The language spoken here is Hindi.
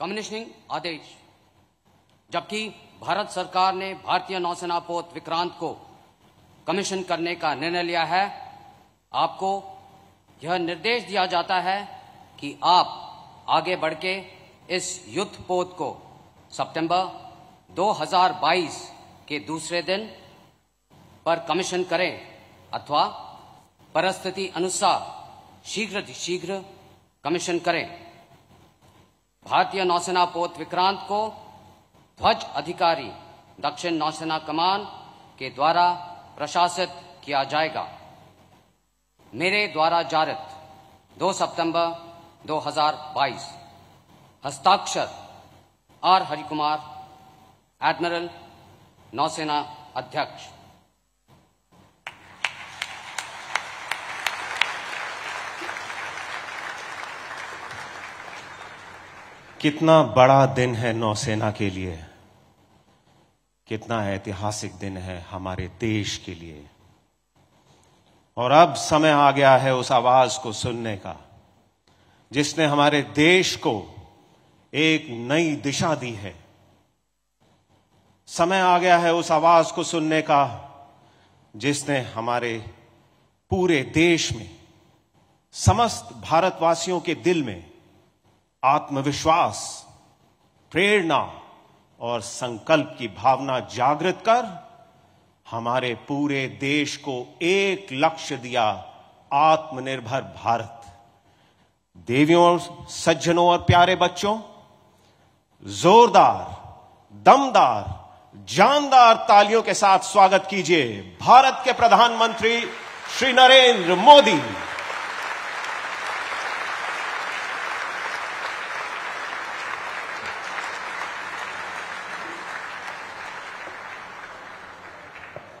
कम्युनिस्टिंग आदेश जबकि भारत सरकार ने भारतीय नौसेना पोत विक्रांत को कमीशन करने का निर्णय लिया है आपको यह निर्देश दिया जाता है कि आप आगे बढ़ के इस युद्ध पोत को सितंबर 2022 के दूसरे दिन पर कमीशन करें अथवा परिस्थिति अनुसार शीघ्र शीघ्र कमीशन करें भारतीय नौसेना पोत विक्रांत को ध्वज अधिकारी दक्षिण नौसेना कमान के द्वारा प्रशासित किया जाएगा मेरे द्वारा जारित 2 सितंबर 2022 हस्ताक्षर आर हरिकुमार एडमिरल नौसेना अध्यक्ष कितना बड़ा दिन है नौसेना के लिए कितना ऐतिहासिक दिन है हमारे देश के लिए और अब समय आ गया है उस आवाज को सुनने का जिसने हमारे देश को एक नई दिशा दी है समय आ गया है उस आवाज को सुनने का जिसने हमारे पूरे देश में समस्त भारतवासियों के दिल में आत्मविश्वास प्रेरणा और संकल्प की भावना जागृत कर हमारे पूरे देश को एक लक्ष्य दिया आत्मनिर्भर भारत देवियों और सज्जनों और प्यारे बच्चों जोरदार दमदार जानदार तालियों के साथ स्वागत कीजिए भारत के प्रधानमंत्री श्री नरेंद्र मोदी